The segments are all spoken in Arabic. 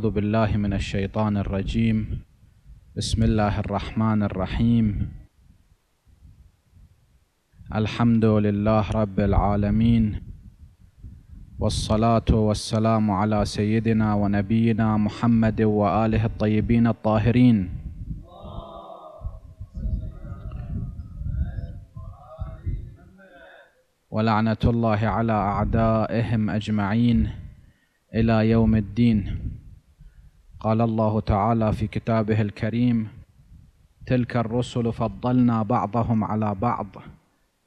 أعوذ بالله من الشيطان الرجيم بسم الله الرحمن الرحيم الحمد لله رب العالمين والصلاة والسلام على سيدنا ونبينا محمد وآله الطيبين الطاهرين ولعنة الله على أعدائهم أجمعين إلى يوم الدين قال الله تعالى في كتابه الكريم تلك الرسل فضلنا بعضهم على بعض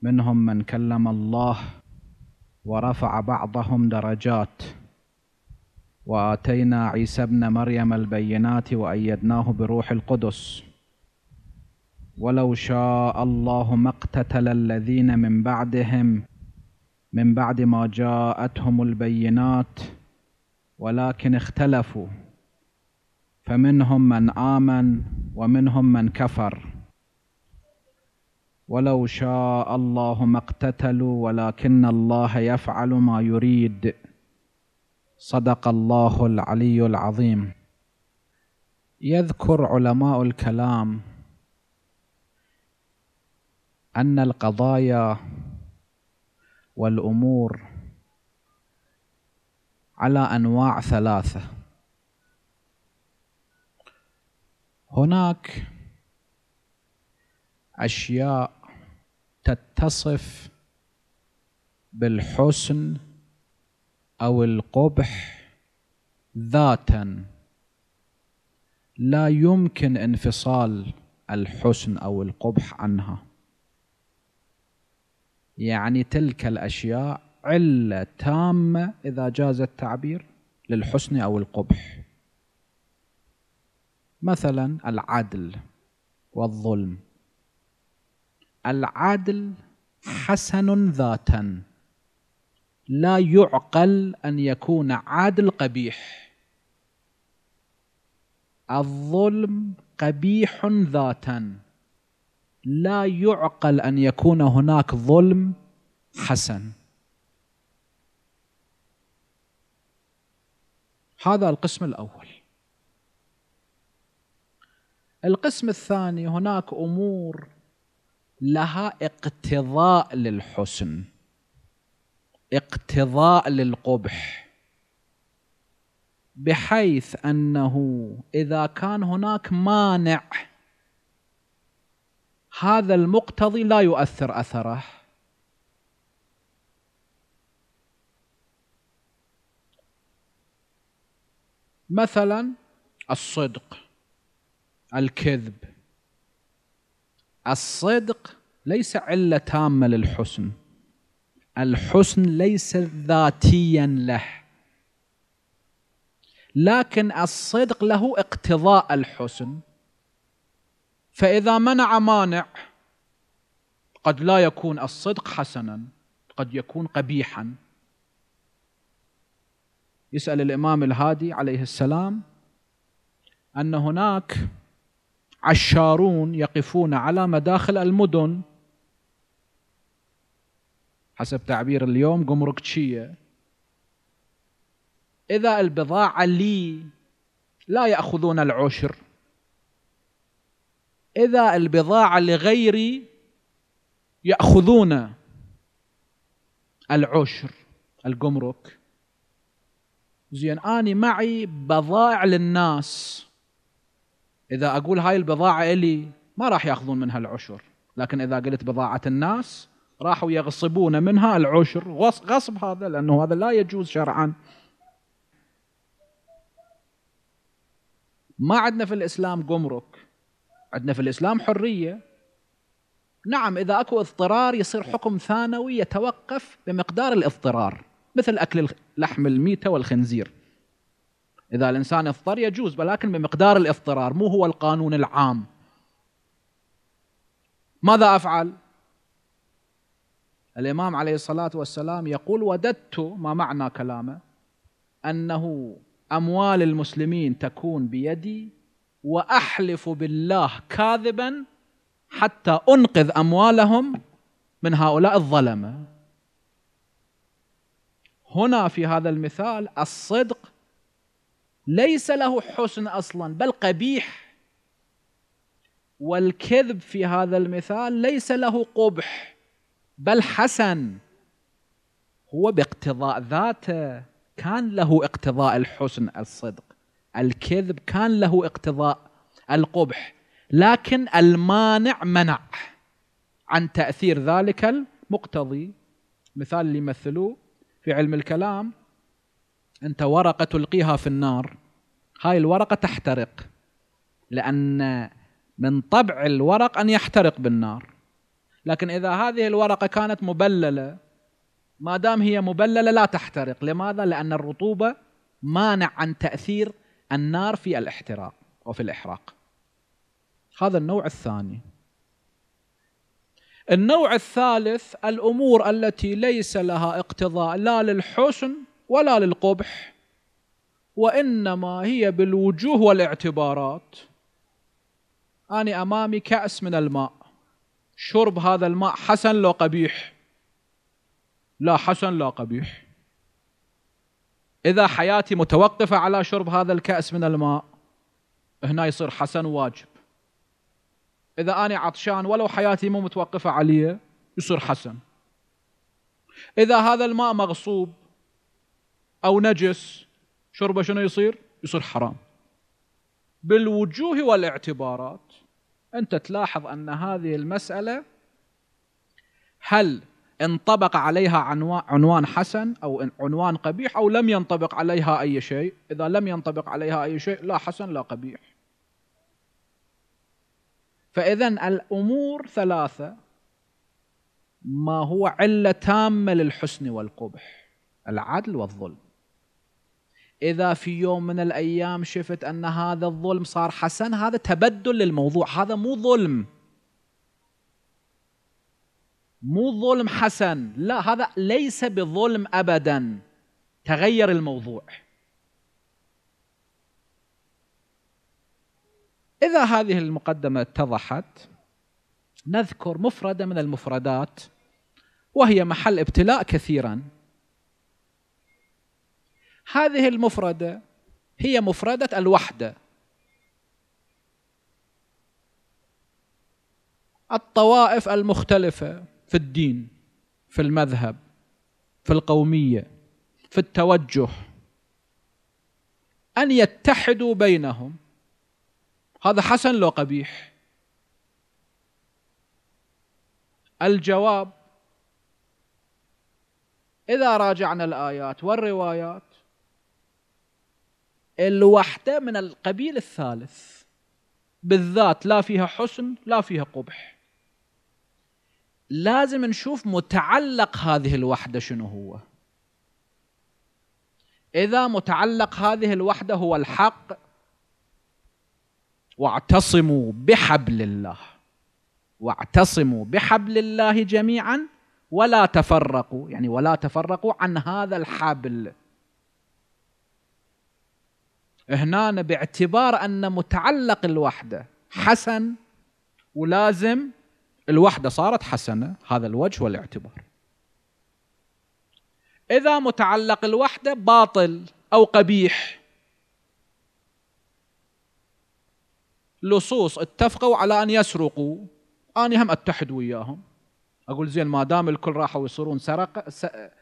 منهم من كلم الله ورفع بعضهم درجات واتينا عيسى ابن مريم البينات وايدناه بروح القدس ولو شاء الله ما اقتتل الذين من بعدهم من بعد ما جاءتهم البينات ولكن اختلفوا فمنهم من آمن ومنهم من كفر ولو شاء الله ما اقتتلوا ولكن الله يفعل ما يريد صدق الله العلي العظيم يذكر علماء الكلام ان القضايا والامور على انواع ثلاثه هناك اشياء تتصف بالحسن او القبح ذاتا لا يمكن انفصال الحسن او القبح عنها يعني تلك الاشياء عله تامه اذا جاز التعبير للحسن او القبح مثلا العدل والظلم العدل حسن ذاتا لا يعقل ان يكون عادل قبيح الظلم قبيح ذاتا لا يعقل ان يكون هناك ظلم حسن هذا القسم الاول القسم الثاني هناك امور لها اقتضاء للحسن اقتضاء للقبح بحيث انه اذا كان هناك مانع هذا المقتضي لا يؤثر اثره مثلا الصدق الكذب الصدق ليس عله تامه للحسن الحسن ليس ذاتيا له لكن الصدق له اقتضاء الحسن فاذا منع مانع قد لا يكون الصدق حسنا قد يكون قبيحا يسال الامام الهادي عليه السلام ان هناك عشارون يقفون على مداخل المدن حسب تعبير اليوم جمركشية إذا البضاعة لي لا يأخذون العشر إذا البضاعة لغيري يأخذون العشر الجمرك زين أنا معي بضائع للناس إذا أقول هاي البضاعة إلي ما راح يأخذون منها العشر لكن إذا قلت بضاعة الناس راحوا يغصبون منها العشر غصب هذا لأنه هذا لا يجوز شرعا ما عندنا في الإسلام جمرك عندنا في الإسلام حرية نعم إذا أكو اضطرار يصير حكم ثانوي يتوقف بمقدار الاضطرار مثل أكل لحم الميتة والخنزير اذا الانسان افطر يجوز ولكن بمقدار الافطرار مو هو القانون العام ماذا افعل الامام عليه الصلاه والسلام يقول وددت ما معنى كلامه انه اموال المسلمين تكون بيدي واحلف بالله كاذبا حتى انقذ اموالهم من هؤلاء الظلمه هنا في هذا المثال الصدق ليس له حسن اصلا بل قبيح والكذب في هذا المثال ليس له قبح بل حسن هو باقتضاء ذاته كان له اقتضاء الحسن الصدق الكذب كان له اقتضاء القبح لكن المانع منع عن تاثير ذلك المقتضي مثال اللي يمثلوه في علم الكلام أنت ورقة تلقيها في النار هاي الورقة تحترق لأن من طبع الورق أن يحترق بالنار لكن إذا هذه الورقة كانت مبللة ما دام هي مبللة لا تحترق لماذا؟ لأن الرطوبة مانع عن تأثير النار في الاحتراق وفي الإحراق هذا النوع الثاني النوع الثالث الأمور التي ليس لها اقتضاء لا للحسن ولا للقبح وانما هي بالوجوه والاعتبارات انا امامي كاس من الماء شرب هذا الماء حسن لو قبيح لا حسن لا قبيح اذا حياتي متوقفه على شرب هذا الكاس من الماء هنا يصير حسن واجب اذا انا عطشان ولو حياتي مو متوقفه عليه يصير حسن اذا هذا الماء مغصوب أو نجس شربه شنو يصير؟ يصير حرام بالوجوه والاعتبارات أنت تلاحظ أن هذه المسألة هل انطبق عليها عنوان حسن أو عنوان قبيح أو لم ينطبق عليها أي شيء إذا لم ينطبق عليها أي شيء لا حسن لا قبيح فإذا الأمور ثلاثة ما هو علة تامة للحسن والقبح العدل والظلم اذا في يوم من الايام شفت ان هذا الظلم صار حسن هذا تبدل للموضوع هذا مو ظلم مو ظلم حسن لا هذا ليس بظلم ابدا تغير الموضوع اذا هذه المقدمه اتضحت نذكر مفرده من المفردات وهي محل ابتلاء كثيرا هذه المفردة هي مفردة الوحدة الطوائف المختلفة في الدين في المذهب في القومية في التوجه أن يتحدوا بينهم هذا حسن لو قبيح الجواب إذا راجعنا الآيات والروايات الوحدة من القبيل الثالث بالذات لا فيها حسن لا فيها قبح لازم نشوف متعلق هذه الوحدة شنو هو إذا متعلق هذه الوحدة هو الحق واعتصموا بحبل الله واعتصموا بحبل الله جميعا ولا تفرقوا يعني ولا تفرقوا عن هذا الحبل هنا باعتبار ان متعلق الوحده حسن ولازم الوحده صارت حسنه هذا الوجه والاعتبار اذا متعلق الوحده باطل او قبيح لصوص اتفقوا على ان يسرقوا اني هم اتحد وياهم اقول زين ما دام الكل راحوا يصيرون سرق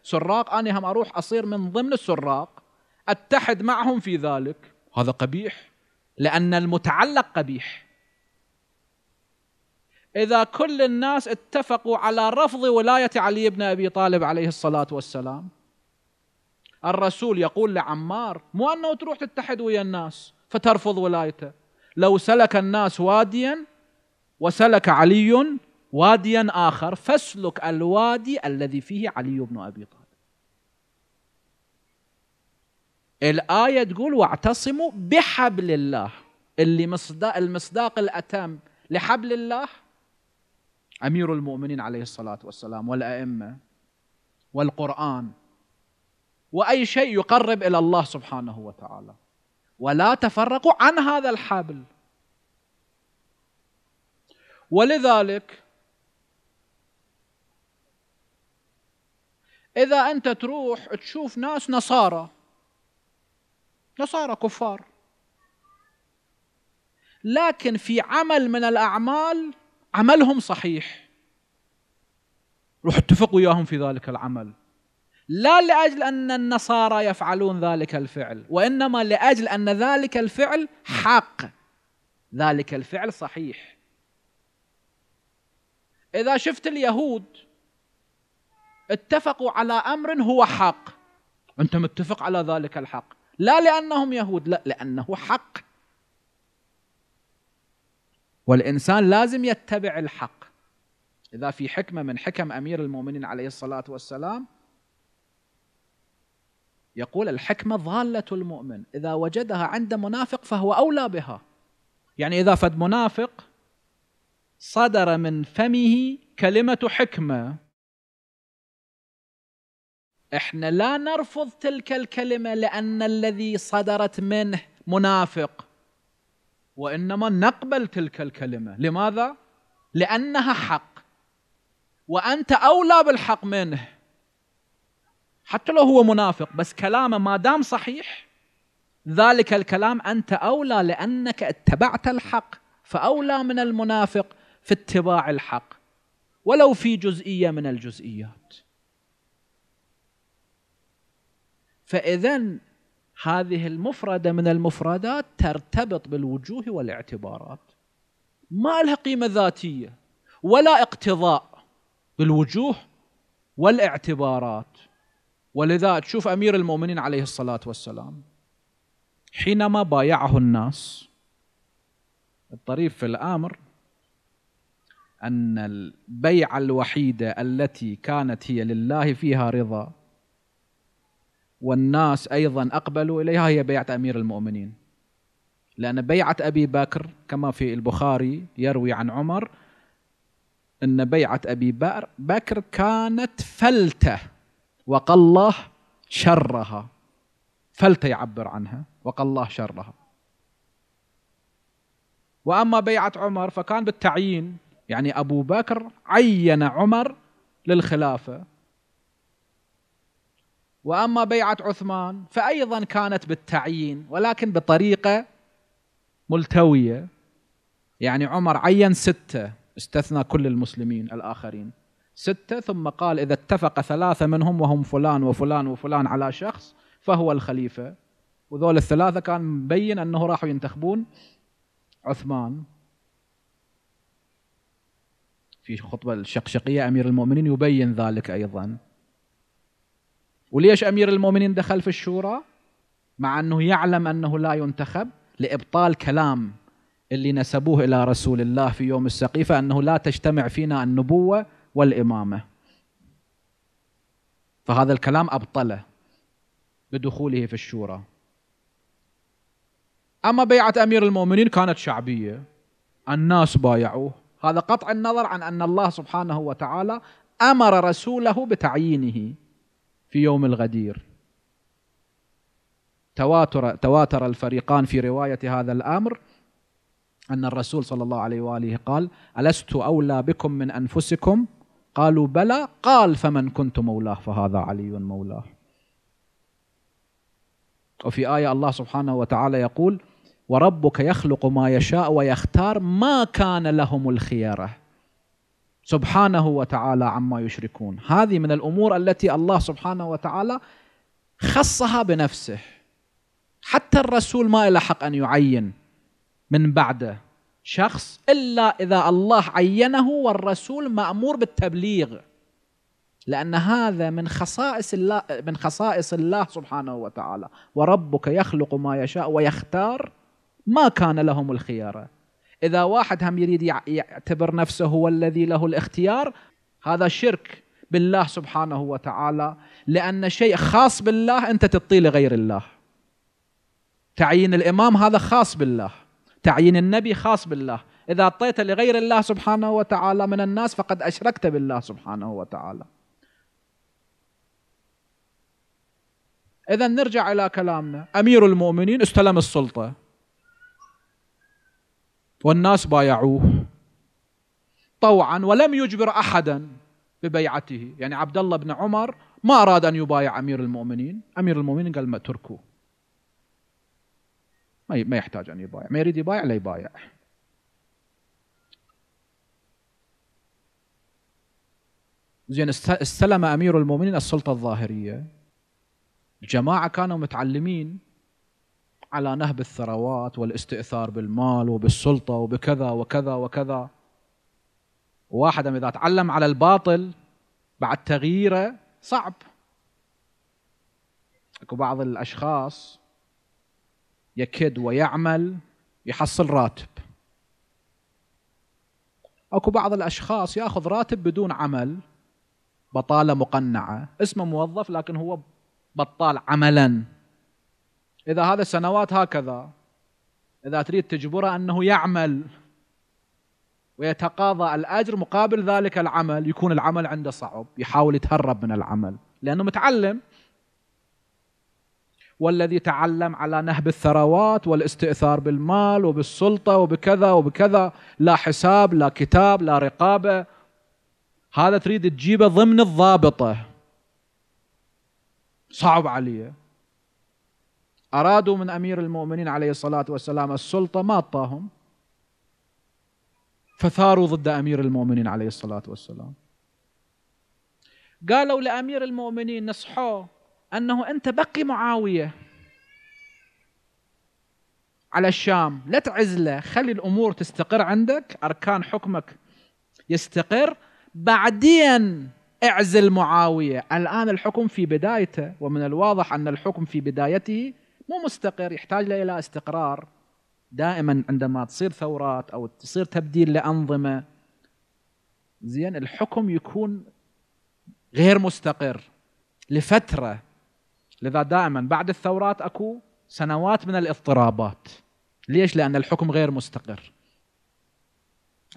سراق اني هم اروح اصير من ضمن السراق اتحد معهم في ذلك هذا قبيح لأن المتعلق قبيح إذا كل الناس اتفقوا على رفض ولاية علي بن أبي طالب عليه الصلاة والسلام الرسول يقول لعمار مو أنه تروح تتحد ويا الناس فترفض ولايته لو سلك الناس واديا وسلك علي واديا آخر فاسلك الوادي الذي فيه علي بن أبي طالب الآية تقول واعتصموا بحبل الله اللي مصداق المصداق الأتم لحبل الله أمير المؤمنين عليه الصلاة والسلام والأئمة والقرآن وأي شيء يقرب إلى الله سبحانه وتعالى ولا تفرقوا عن هذا الحبل ولذلك إذا أنت تروح تشوف ناس نصارى نصارى كفار لكن في عمل من الأعمال عملهم صحيح روح اتفق وياهم في ذلك العمل لا لأجل أن النصارى يفعلون ذلك الفعل وإنما لأجل أن ذلك الفعل حق ذلك الفعل صحيح إذا شفت اليهود اتفقوا على أمر هو حق أنت متفق على ذلك الحق لا لأنهم يهود لا لأنه حق والإنسان لازم يتبع الحق إذا في حكمة من حكم أمير المؤمنين عليه الصلاة والسلام يقول الحكمة ضالة المؤمن إذا وجدها عند منافق فهو أولى بها يعني إذا فد منافق صدر من فمه كلمة حكمة احنا لا نرفض تلك الكلمه لان الذي صدرت منه منافق وانما نقبل تلك الكلمه لماذا لانها حق وانت اولى بالحق منه حتى لو هو منافق بس كلامه ما دام صحيح ذلك الكلام انت اولى لانك اتبعت الحق فاولى من المنافق في اتباع الحق ولو في جزئيه من الجزئيات فإذا هذه المفردة من المفردات ترتبط بالوجوه والاعتبارات ما لها قيمة ذاتية ولا اقتضاء بالوجوه والاعتبارات ولذا تشوف أمير المؤمنين عليه الصلاة والسلام حينما بايعه الناس الطريف في الامر ان البيعه الوحيده التي كانت هي لله فيها رضا والناس أيضا أقبلوا إليها هي بيعة أمير المؤمنين لأن بيعة أبي بكر كما في البخاري يروي عن عمر أن بيعة أبي بكر كانت فلتة وقال الله شرها فلتة يعبر عنها وقال الله شرها وأما بيعة عمر فكان بالتعيين يعني أبو بكر عين عمر للخلافة واما بيعه عثمان فايضا كانت بالتعيين ولكن بطريقه ملتويه يعني عمر عين سته استثنى كل المسلمين الاخرين سته ثم قال اذا اتفق ثلاثه منهم وهم فلان وفلان وفلان على شخص فهو الخليفه وذول الثلاثه كان مبين انه راحوا ينتخبون عثمان في خطبه الشقشقيه امير المؤمنين يبين ذلك ايضا وليش امير المؤمنين دخل في الشورى مع انه يعلم انه لا ينتخب لابطال كلام اللي نسبوه الى رسول الله في يوم السقيفه انه لا تجتمع فينا النبوه والامامه فهذا الكلام ابطله بدخوله في الشورى اما بيعه امير المؤمنين كانت شعبيه الناس بايعوه هذا قطع النظر عن ان الله سبحانه وتعالى امر رسوله بتعيينه في يوم الغدير تواتر تواتر الفريقان في روايه هذا الامر ان الرسول صلى الله عليه واله قال: الست اولى بكم من انفسكم؟ قالوا بلى قال فمن كنت مولاه فهذا علي مولاه. وفي ايه الله سبحانه وتعالى يقول: وربك يخلق ما يشاء ويختار ما كان لهم الخيره سبحانه وتعالى عما يشركون هذه من الامور التي الله سبحانه وتعالى خصها بنفسه حتى الرسول ما له حق ان يعين من بعده شخص الا اذا الله عينه والرسول مامور بالتبليغ لان هذا من خصائص الله من خصائص الله سبحانه وتعالى وربك يخلق ما يشاء ويختار ما كان لهم الخياره اذا واحد هم يريد يعتبر نفسه هو الذي له الاختيار هذا شرك بالله سبحانه وتعالى لان شيء خاص بالله انت تطيل لغير الله تعيين الامام هذا خاص بالله تعيين النبي خاص بالله اذا اعطيت لغير الله سبحانه وتعالى من الناس فقد اشركت بالله سبحانه وتعالى اذا نرجع الى كلامنا امير المؤمنين استلم السلطه والناس بايعوه طوعا ولم يجبر احدا ببيعته يعني عبد الله بن عمر ما اراد ان يبايع امير المؤمنين امير المؤمنين قال ما اتركوه ما يحتاج ان يبايع ما يريد يبايع لا يبايع زين استلم امير المؤمنين السلطه الظاهريه الجماعه كانوا متعلمين على نهب الثروات والاستئثار بالمال وبالسلطة وبكذا وكذا وكذا واحد إذا تعلم على الباطل بعد تغييره صعب اكو بعض الأشخاص يكد ويعمل يحصل راتب اكو بعض الاشخاص ياخذ راتب بدون عمل بطاله مقنعه اسمه موظف لكن هو بطال عملا إذا هذا سنوات هكذا إذا تريد تجبره أنه يعمل ويتقاضى الأجر مقابل ذلك العمل يكون العمل عنده صعب يحاول يتهرب من العمل لأنه متعلم والذي تعلم على نهب الثروات والاستئثار بالمال وبالسلطة وبكذا وبكذا لا حساب لا كتاب لا رقابة هذا تريد تجيبه ضمن الضابطة صعب عليه أرادوا من أمير المؤمنين عليه الصلاة والسلام السلطة ما أعطاهم فثاروا ضد أمير المؤمنين عليه الصلاة والسلام قالوا لأمير المؤمنين نصحوه أنه أنت بقي معاوية على الشام لا تعزله خلي الأمور تستقر عندك أركان حكمك يستقر بعدين اعزل معاوية الآن الحكم في بدايته ومن الواضح أن الحكم في بدايته مو مستقر يحتاج الى استقرار دائما عندما تصير ثورات او تصير تبديل لانظمه زين الحكم يكون غير مستقر لفتره لذا دائما بعد الثورات اكو سنوات من الاضطرابات ليش؟ لان الحكم غير مستقر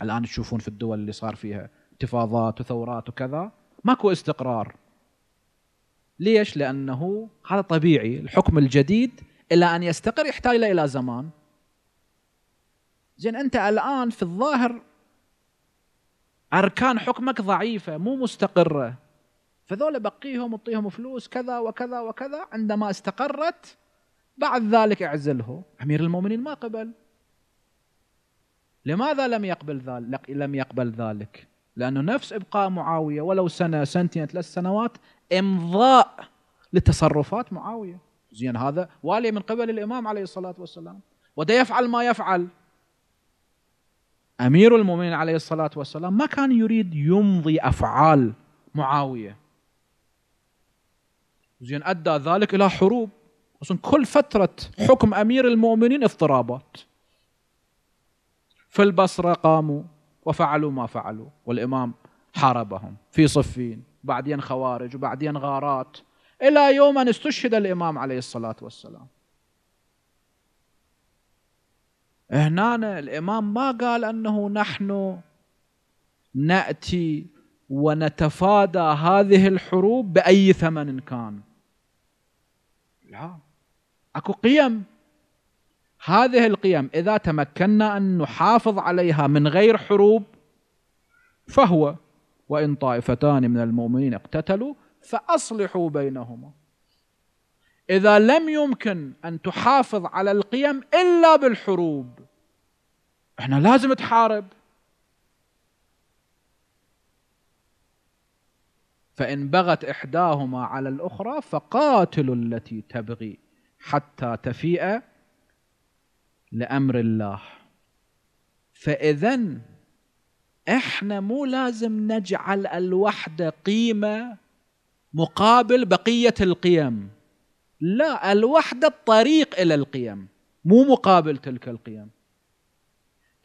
الان تشوفون في الدول اللي صار فيها انتفاضات وثورات وكذا ماكو استقرار ليش؟ لأنه هذا طبيعي الحكم الجديد إلى أن يستقر يحتاج إلى زمان زين أنت الآن في الظاهر أركان حكمك ضعيفة مو مستقرة فذولا بقيهم وطيهم فلوس كذا وكذا وكذا عندما استقرت بعد ذلك اعزله أمير المؤمنين ما قبل لماذا لم يقبل ذلك لم يقبل ذلك لأنه نفس إبقاء معاوية ولو سنة سنتين ثلاث سنوات امضاء لتصرفات معاويه زين هذا والي من قبل الامام عليه الصلاه والسلام وده يفعل ما يفعل امير المؤمنين عليه الصلاه والسلام ما كان يريد يمضي افعال معاويه زين ادى ذلك الى حروب اصلا كل فتره حكم امير المؤمنين اضطرابات في البصره قاموا وفعلوا ما فعلوا والامام حاربهم في صفين بعدين خوارج وبعدين غارات إلى يوم أن استشهد الإمام عليه الصلاة والسلام هنا الإمام ما قال أنه نحن نأتي ونتفادى هذه الحروب بأي ثمن كان لا أكو قيم هذه القيم إذا تمكنا أن نحافظ عليها من غير حروب فهو وإن طائفتان من المؤمنين اقتتلوا فأصلحوا بينهما إذا لم يمكن أن تحافظ على القيم إلا بالحروب احنا لازم تحارب فإن بغت إحداهما على الأخرى فقاتلوا التي تبغي حتى تفيء لأمر الله فإذا احنا مو لازم نجعل الوحده قيمه مقابل بقيه القيم لا الوحده الطريق الى القيم مو مقابل تلك القيم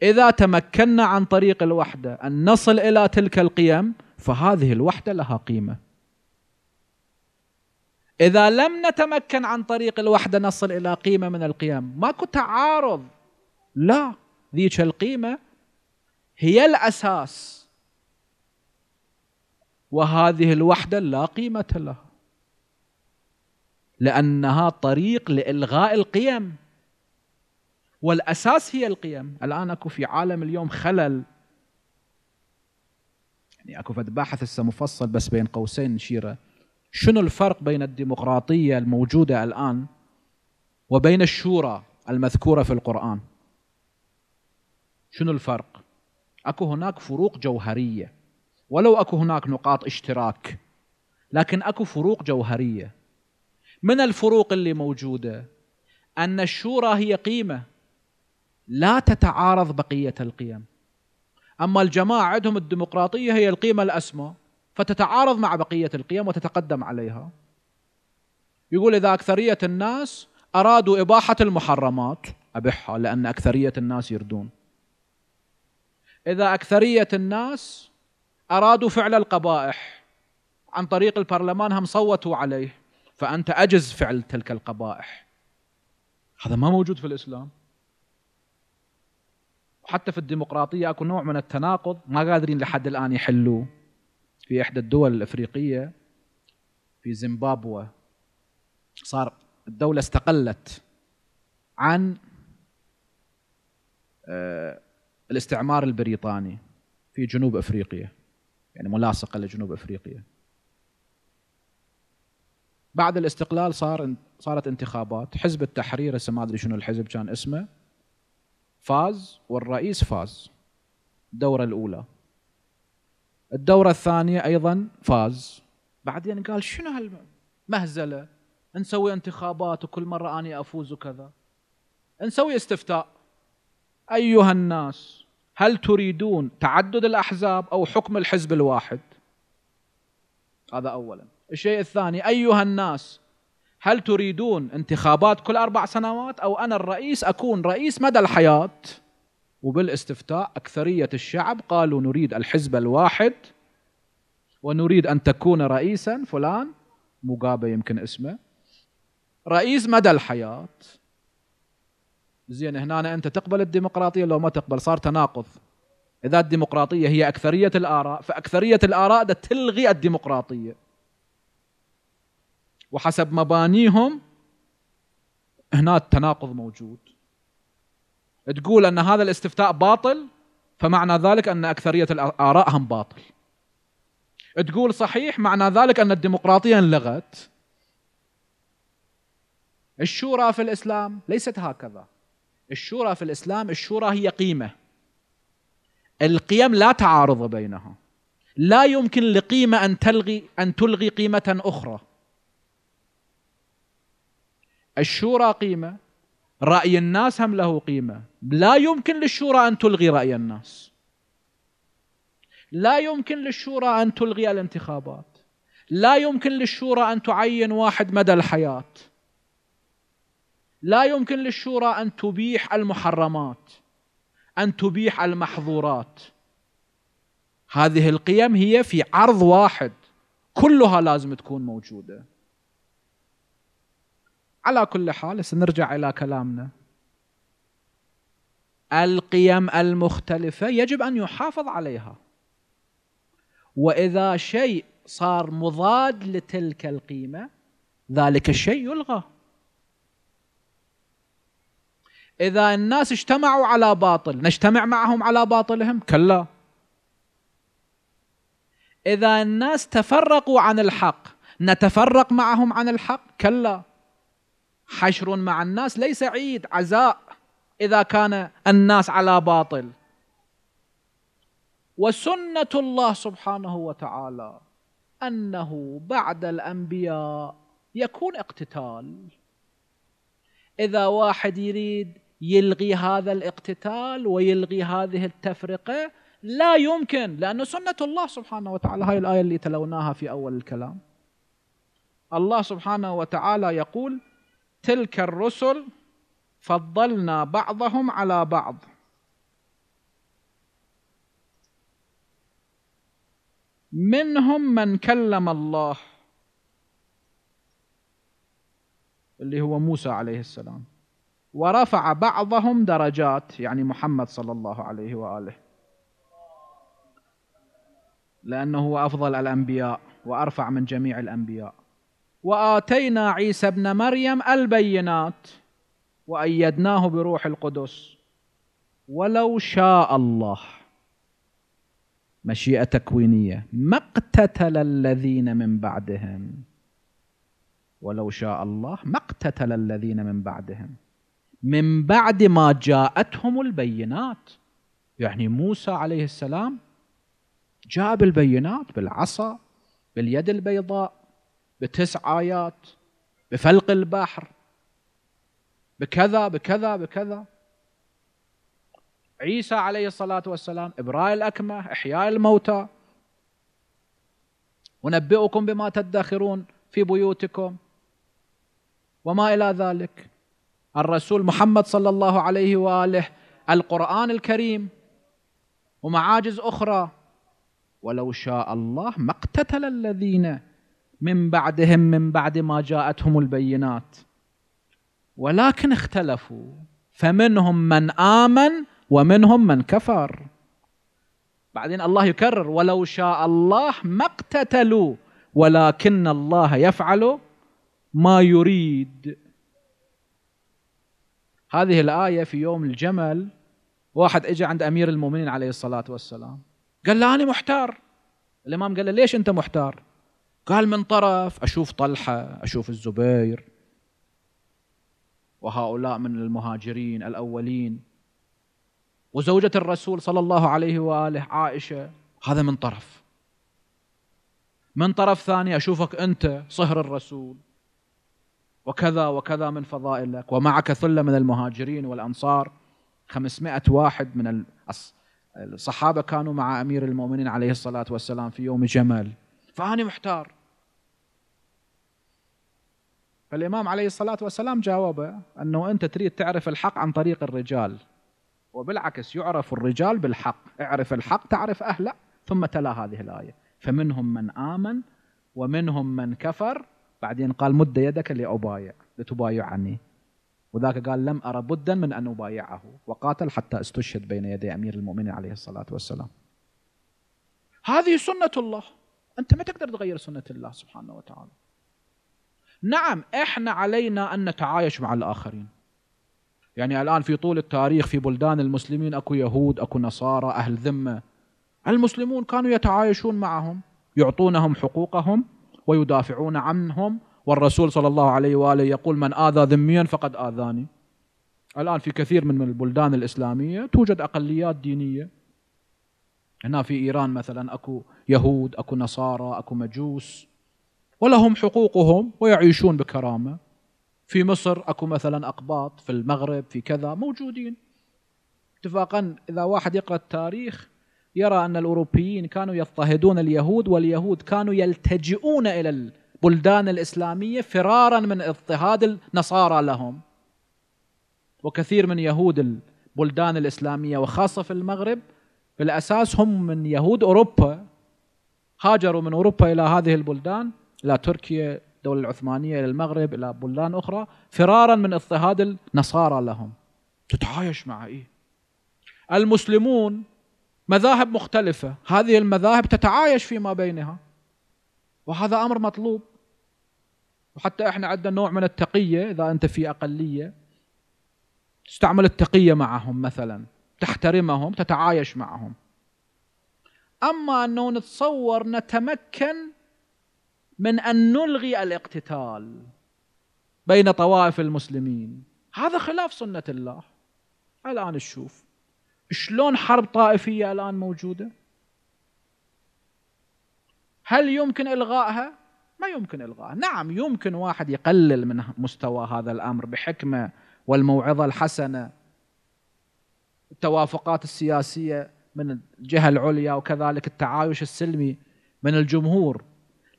اذا تمكنا عن طريق الوحده ان نصل الى تلك القيم فهذه الوحده لها قيمه اذا لم نتمكن عن طريق الوحده نصل الى قيمه من القيم ماكو تعارض لا ذيك القيمه هي الأساس وهذه الوحدة لا قيمة لها لأنها طريق لإلغاء القيم والأساس هي القيم الآن أكو في عالم اليوم خلل يعني أكو باحث هسه مفصل بس بين قوسين نشيره شنو الفرق بين الديمقراطية الموجودة الآن وبين الشورى المذكورة في القرآن شنو الفرق اكو هناك فروق جوهريه ولو اكو هناك نقاط اشتراك لكن اكو فروق جوهريه من الفروق اللي موجوده ان الشورى هي قيمه لا تتعارض بقيه القيم اما الجماعه عندهم الديمقراطيه هي القيمه الاسمى فتتعارض مع بقيه القيم وتتقدم عليها يقول اذا اكثريه الناس ارادوا اباحه المحرمات ابحها لان اكثريه الناس يردون اذا اكثريه الناس ارادوا فعل القبائح عن طريق البرلمان هم صوتوا عليه فانت اجز فعل تلك القبائح هذا ما موجود في الاسلام وحتى في الديمقراطيه اكو نوع من التناقض ما قادرين لحد الان يحلوه في احدى الدول الافريقيه في زيمبابوه صار الدوله استقلت عن آه، الاستعمار البريطاني في جنوب افريقيا يعني ملاصقه لجنوب افريقيا بعد الاستقلال صار صارت انتخابات حزب التحرير هسه ما ادري شنو الحزب كان اسمه فاز والرئيس فاز الدوره الاولى الدوره الثانيه ايضا فاز بعدين قال شنو هالمهزله نسوي انتخابات وكل مره اني افوز وكذا نسوي استفتاء ايها الناس هل تريدون تعدد الأحزاب أو حكم الحزب الواحد هذا أولا الشيء الثاني أيها الناس هل تريدون انتخابات كل أربع سنوات أو أنا الرئيس أكون رئيس مدى الحياة وبالاستفتاء أكثرية الشعب قالوا نريد الحزب الواحد ونريد أن تكون رئيسا فلان مقابل يمكن اسمه رئيس مدى الحياه زين هنا أنا أنت تقبل الديمقراطية لو ما تقبل صار تناقض إذا الديمقراطية هي أكثرية الآراء فأكثرية الآراء ده تلغي الديمقراطية وحسب مبانيهم هنا التناقض موجود تقول أن هذا الاستفتاء باطل فمعنى ذلك أن أكثرية الآراء هم باطل تقول صحيح معنى ذلك أن الديمقراطية انلغت الشورى في الإسلام ليست هكذا الشورى في الإسلام الشورى هي قيمة القيم لا تعارض بينها لا يمكن لقيمة أن تلغي أن تلغي قيمة أخرى الشورى قيمة رأي الناس هم له قيمة لا يمكن للشورى أن تلغي رأي الناس لا يمكن للشورى أن تلغي الانتخابات لا يمكن للشورى أن تعين واحد مدى الحياة لا يمكن للشورى أن تبيح المحرمات أن تبيح المحظورات هذه القيم هي في عرض واحد كلها لازم تكون موجودة على كل حال سنرجع إلى كلامنا القيم المختلفة يجب أن يحافظ عليها وإذا شيء صار مضاد لتلك القيمة ذلك الشيء يلغى اذا الناس اجتمعوا على باطل نجتمع معهم على باطلهم كلا اذا الناس تفرقوا عن الحق نتفرق معهم عن الحق كلا حشر مع الناس ليس عيد عزاء اذا كان الناس على باطل وسنه الله سبحانه وتعالى انه بعد الانبياء يكون اقتتال اذا واحد يريد يلغي هذا الاقتتال ويلغي هذه التفرقه لا يمكن لانه سنة الله سبحانه وتعالى هاي الآية اللي تلوناها في أول الكلام الله سبحانه وتعالى يقول تلك الرسل فضلنا بعضهم على بعض منهم من كلم الله اللي هو موسى عليه السلام ورفع بعضهم درجات يعني محمد صلى الله عليه واله لانه هو افضل الانبياء وارفع من جميع الانبياء واتينا عيسى ابن مريم البينات وايدناه بروح القدس ولو شاء الله مشيئه تكوينيه ما اقتتل الذين من بعدهم ولو شاء الله ما اقتتل الذين من بعدهم من بعد ما جاءتهم البينات يعني موسى عليه السلام جاء بالبينات بالعصا باليد البيضاء بتسع آيات بفلق البحر بكذا بكذا بكذا عيسى عليه الصلاة والسلام إبراء الأكمة إحياء الموتى ونبئكم بما تدخرون في بيوتكم وما إلى ذلك الرسول محمد صلى الله عليه واله القران الكريم ومعاجز اخرى ولو شاء الله ما اقتتل الذين من بعدهم من بعد ما جاءتهم البينات ولكن اختلفوا فمنهم من امن ومنهم من كفر بعدين الله يكرر ولو شاء الله ما اقتتلوا ولكن الله يفعل ما يريد هذه الآية في يوم الجمل واحد اجى عند أمير المؤمنين عليه الصلاة والسلام قال له أنا محتار الإمام قال له ليش أنت محتار قال من طرف أشوف طلحة أشوف الزبير وهؤلاء من المهاجرين الأولين وزوجة الرسول صلى الله عليه وآله عائشة هذا من طرف من طرف ثاني أشوفك أنت صهر الرسول وكذا وكذا من فضائلك ومعك ثلة من المهاجرين والأنصار 500 واحد من الصحابة كانوا مع أمير المؤمنين عليه الصلاة والسلام في يوم جمل فأني محتار فالإمام عليه الصلاة والسلام جاوبه أنه أنت تريد تعرف الحق عن طريق الرجال وبالعكس يعرف الرجال بالحق اعرف الحق تعرف أهله ثم تلا هذه الآية فمنهم من آمن ومنهم من كفر بعدين قال مد يدك لأبايع لتبايعني وذاك قال لم أرى بدا من أن أبايعه وقاتل حتى استشهد بين يدي أمير المؤمنين عليه الصلاة والسلام هذه سنة الله أنت ما تقدر تغير سنة الله سبحانه وتعالى نعم إحنا علينا أن نتعايش مع الآخرين يعني الآن في طول التاريخ في بلدان المسلمين أكو يهود أكو نصارى أهل ذمة المسلمون كانوا يتعايشون معهم يعطونهم حقوقهم ويدافعون عنهم والرسول صلى الله عليه واله يقول من اذى ذميا فقد اذاني. الان في كثير من البلدان الاسلاميه توجد اقليات دينيه. هنا في ايران مثلا اكو يهود، اكو نصارى، اكو مجوس ولهم حقوقهم ويعيشون بكرامه. في مصر اكو مثلا اقباط، في المغرب، في كذا موجودين. اتفاقا اذا واحد يقرا التاريخ يرى أن الأوروبيين كانوا يضطهدون اليهود واليهود كانوا يلتجئون إلى البلدان الإسلامية فرارا من اضطهاد النصارى لهم وكثير من يهود البلدان الإسلامية وخاصة في المغرب بالأساس هم من يهود أوروبا هاجروا من أوروبا إلى هذه البلدان إلى تركيا الدولة العثمانية إلى المغرب إلى بلدان أخرى فرارا من اضطهاد النصارى لهم تتعايش مع إيه المسلمون مذاهب مختلفة هذه المذاهب تتعايش فيما بينها وهذا أمر مطلوب وحتى احنا عندنا نوع من التقية إذا أنت في أقلية تستعمل التقية معهم مثلا تحترمهم تتعايش معهم أما أنه نتصور نتمكن من أن نلغي الاقتتال بين طوائف المسلمين هذا خلاف سنة الله الآن نشوف شلون حرب طائفيه الان موجوده؟ هل يمكن الغائها؟ ما يمكن الغائها، نعم يمكن واحد يقلل من مستوى هذا الامر بحكمه والموعظه الحسنه التوافقات السياسيه من الجهه العليا وكذلك التعايش السلمي من الجمهور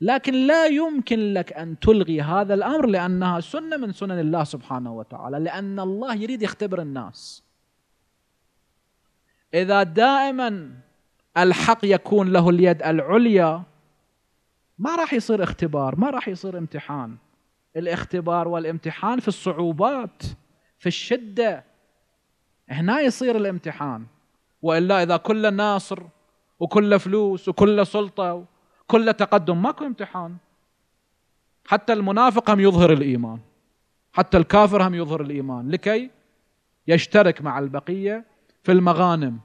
لكن لا يمكن لك ان تلغي هذا الامر لانها سنه من سنن الله سبحانه وتعالى لان الله يريد يختبر الناس اذا دائما الحق يكون له اليد العليا ما راح يصير اختبار ما راح يصير امتحان الاختبار والامتحان في الصعوبات في الشده هنا يصير الامتحان والا اذا كل ناصر وكل فلوس وكل سلطه وكل تقدم ماكو امتحان حتى المنافق هم يظهر الايمان حتى الكافر هم يظهر الايمان لكي يشترك مع البقيه في المغانم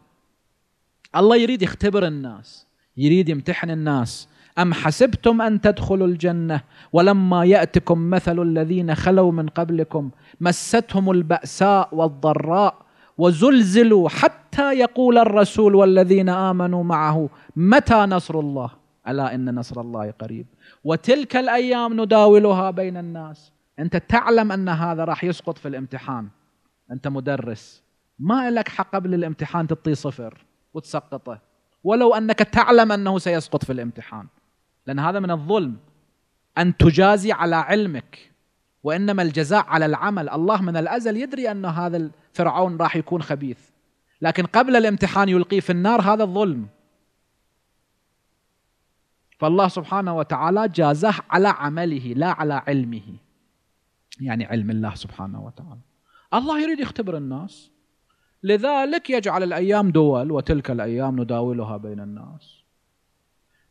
الله يريد يختبر الناس يريد يمتحن الناس أم حسبتم أن تدخلوا الجنة ولما يأتكم مثل الذين خلوا من قبلكم مستهم البأساء والضراء وزلزلوا حتى يقول الرسول والذين آمنوا معه متى نصر الله ألا إن نصر الله قريب وتلك الأيام نداولها بين الناس أنت تعلم أن هذا راح يسقط في الامتحان أنت مدرس ما لك حق قبل الامتحان تعطيه صفر وتسقطه ولو انك تعلم انه سيسقط في الامتحان لان هذا من الظلم ان تجازي على علمك وانما الجزاء على العمل الله من الازل يدري ان هذا الفرعون راح يكون خبيث لكن قبل الامتحان يلقيه في النار هذا الظلم فالله سبحانه وتعالى جازاه على عمله لا على علمه يعني علم الله سبحانه وتعالى الله يريد يختبر الناس لذلك يجعل الايام دول وتلك الايام نداولها بين الناس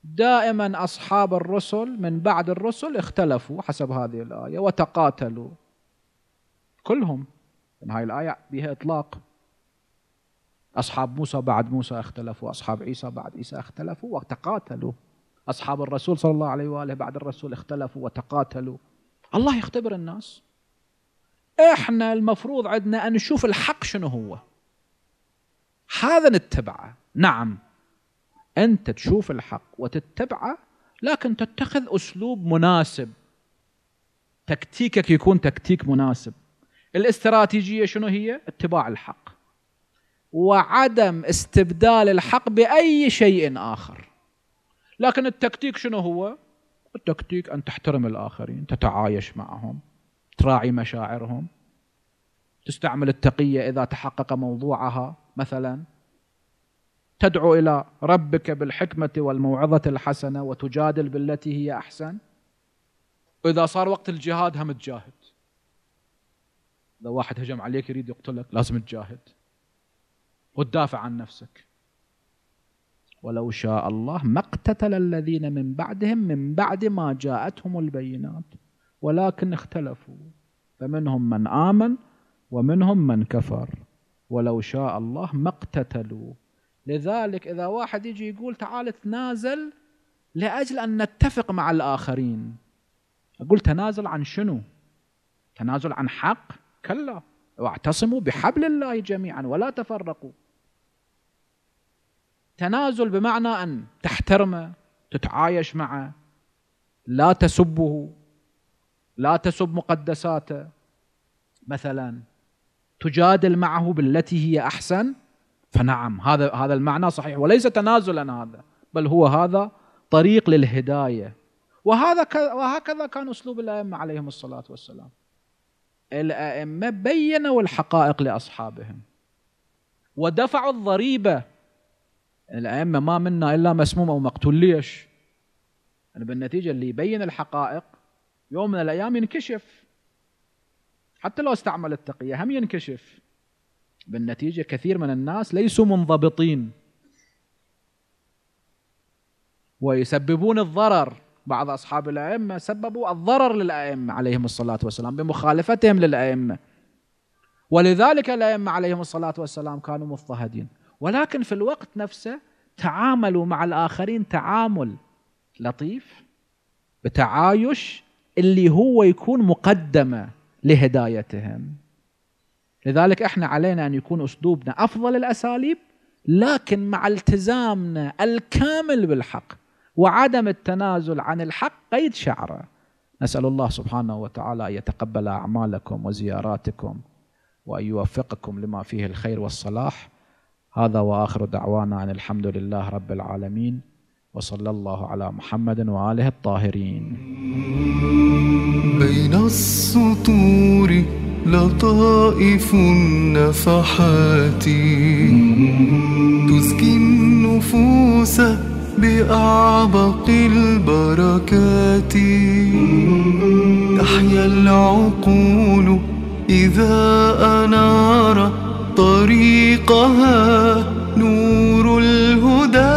دائما اصحاب الرسل من بعد الرسل اختلفوا حسب هذه الايه وتقاتلوا كلهم من هاي الايه بها اطلاق اصحاب موسى بعد موسى اختلفوا اصحاب عيسى بعد عيسى اختلفوا وتقاتلوا اصحاب الرسول صلى الله عليه واله بعد الرسول اختلفوا وتقاتلوا الله يختبر الناس احنا المفروض عندنا ان نشوف الحق شنو هو هذا نتبعه نعم أنت تشوف الحق وتتبعه لكن تتخذ أسلوب مناسب تكتيكك يكون تكتيك مناسب الاستراتيجية شنو هي؟ اتباع الحق وعدم استبدال الحق بأي شيء آخر لكن التكتيك شنو هو؟ التكتيك أن تحترم الآخرين تتعايش معهم تراعي مشاعرهم تستعمل التقية إذا تحقق موضوعها مثلا تدعو إلى ربك بالحكمة والموعظة الحسنة وتجادل بالتي هي أحسن وإذا صار وقت الجهاد هم تجاهد إذا واحد هجم عليك يريد يقتلك لازم تجاهد وتدافع عن نفسك ولو شاء الله ما اقتتل الذين من بعدهم من بعد ما جاءتهم البينات ولكن اختلفوا فمنهم من آمن ومنهم من كفر ولو شاء الله ما اقتتلوا لذلك إذا واحد يجي يقول تعال تنازل لأجل أن نتفق مع الآخرين أقول تنازل عن شنو تنازل عن حق كلا واعتصموا بحبل الله جميعا ولا تفرقوا تنازل بمعنى أن تحترمه تتعايش معه لا تسبه لا تسب مقدساته مثلا تجادل معه بالتي هي احسن فنعم هذا هذا المعنى صحيح وليس تنازلا هذا بل هو هذا طريق للهدايه وهذا وهكذا كان اسلوب الائمه عليهم الصلاه والسلام الائمه بينوا الحقائق لاصحابهم ودفعوا الضريبه الائمه ما منا الا مسموم او مقتول ليش؟ يعني بالنتيجه اللي يبين الحقائق يوم من الايام ينكشف حتى لو استعمل التقية هم ينكشف بالنتيجة كثير من الناس ليسوا منضبطين ويسببون الضرر بعض أصحاب الأئمة سببوا الضرر للأئمة عليهم الصلاة والسلام بمخالفتهم للأئمة ولذلك الأئمة عليهم الصلاة والسلام كانوا مضطهدين ولكن في الوقت نفسه تعاملوا مع الآخرين تعامل لطيف بتعايش اللي هو يكون مقدمة لهدايتهم لذلك احنا علينا ان يكون اسلوبنا افضل الاساليب لكن مع التزامنا الكامل بالحق وعدم التنازل عن الحق قيد شعره نسال الله سبحانه وتعالى ان يتقبل اعمالكم وزياراتكم وان يوفقكم لما فيه الخير والصلاح هذا واخر دعوانا ان الحمد لله رب العالمين وصلى الله على محمد وآله الطاهرين بين السطور لطائف النفحات تزكي النفوس بأعبق البركات تحيا العقول إذا أنار طريقها نور الهدى